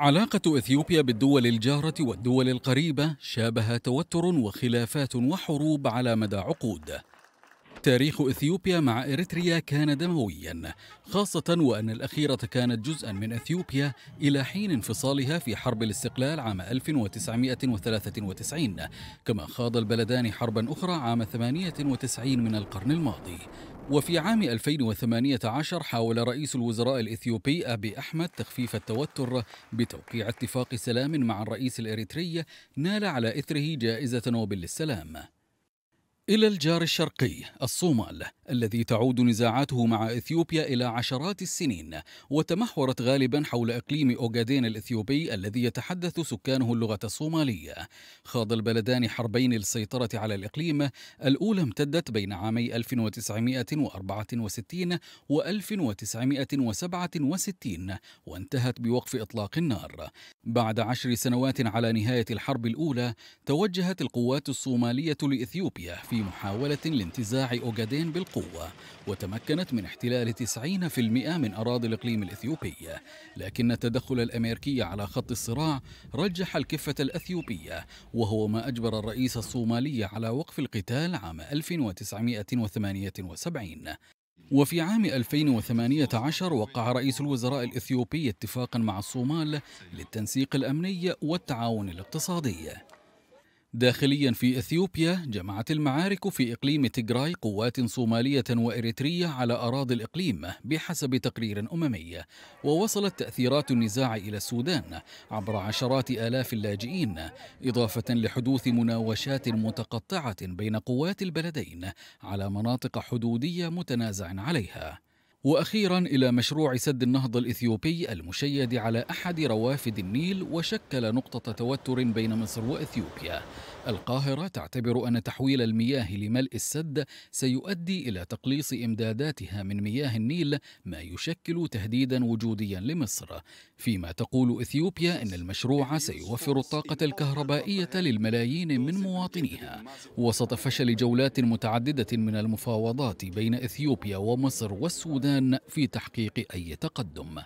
علاقة اثيوبيا بالدول الجارة والدول القريبة شابها توتر وخلافات وحروب على مدى عقود. تاريخ اثيوبيا مع اريتريا كان دمويا، خاصة وان الاخيرة كانت جزءا من اثيوبيا الى حين انفصالها في حرب الاستقلال عام 1993، كما خاض البلدان حربا اخرى عام 98 من القرن الماضي، وفي عام 2018 حاول رئيس الوزراء الإثيوبي أبي أحمد تخفيف التوتر بتوقيع اتفاق سلام مع الرئيس الإريتري نال على إثره جائزة نوبل للسلام إلى الجار الشرقي الصومال الذي تعود نزاعاته مع إثيوبيا إلى عشرات السنين وتمحورت غالبا حول إقليم أوغادين الإثيوبي الذي يتحدث سكانه اللغة الصومالية خاض البلدان حربين للسيطرة على الإقليم الأولى امتدت بين عامي 1964 و 1967 وانتهت بوقف إطلاق النار بعد عشر سنوات على نهاية الحرب الأولى توجهت القوات الصومالية لإثيوبيا في محاولة لانتزاع أوغادين بالقوة وتمكنت من احتلال 90% من أراضي الإقليم الإثيوبي لكن التدخل الأمريكي على خط الصراع رجح الكفة الأثيوبية وهو ما أجبر الرئيس الصومالي على وقف القتال عام 1978 وفي عام 2018 وقع رئيس الوزراء الإثيوبي اتفاقا مع الصومال للتنسيق الأمني والتعاون الاقتصادي داخليا في اثيوبيا جمعت المعارك في اقليم تيغراي قوات صوماليه واريتريه على اراضي الاقليم بحسب تقرير اممي ووصلت تاثيرات النزاع الى السودان عبر عشرات الاف اللاجئين اضافه لحدوث مناوشات متقطعه بين قوات البلدين على مناطق حدوديه متنازع عليها واخيرا الى مشروع سد النهضه الاثيوبي المشيد على احد روافد النيل وشكل نقطه توتر بين مصر واثيوبيا. القاهره تعتبر ان تحويل المياه لملء السد سيؤدي الى تقليص امداداتها من مياه النيل ما يشكل تهديدا وجوديا لمصر، فيما تقول اثيوبيا ان المشروع سيوفر الطاقه الكهربائيه للملايين من مواطنيها، وسط فشل جولات متعدده من المفاوضات بين اثيوبيا ومصر والسودان الأذان في تحقيق أي تقدم